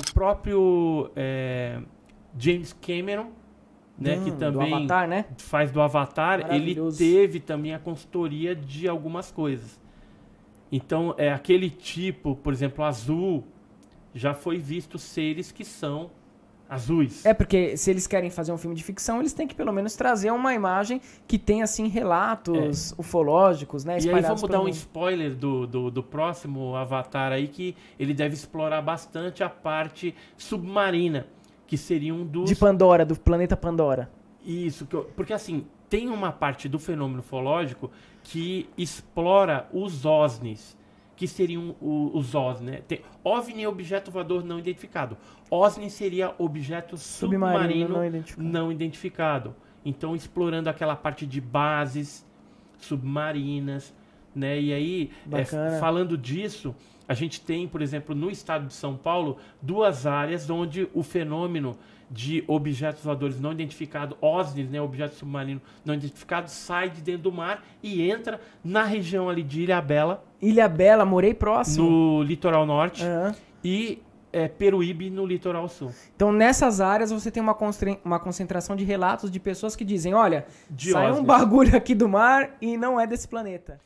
o próprio é, James Cameron, né, hum, que também do Avatar, né? faz do Avatar, ele teve também a consultoria de algumas coisas. Então, é aquele tipo, por exemplo, azul, já foi visto seres que são azuis. É porque se eles querem fazer um filme de ficção, eles têm que pelo menos trazer uma imagem que tenha assim relatos é. ufológicos, né? E aí vamos dar um spoiler do, do, do, próximo Avatar aí que ele deve explorar bastante a parte submarina, que seria um dos de Pandora, do planeta Pandora. Isso, porque assim tem uma parte do fenômeno ufológico que explora os OSNIs que seriam os OVNI, né? OVNI é objeto voador não identificado. ovni seria objeto submarino, submarino não, identificado. não, identificado. Então, explorando aquela parte de bases submarinas, né? E aí, é, falando disso, a gente tem, por exemplo, no estado de São Paulo, duas áreas onde o fenômeno de objetos voadores não identificados, OSNIs, né, objetos submarinos não identificados, sai de dentro do mar e entra na região ali de Ilha Bela. Ilha Bela, morei próximo. No litoral norte. Uhum. E é, Peruíbe, no litoral sul. Então, nessas áreas, você tem uma, uma concentração de relatos de pessoas que dizem, olha, de sai OSNIs. um bagulho aqui do mar e não é desse planeta.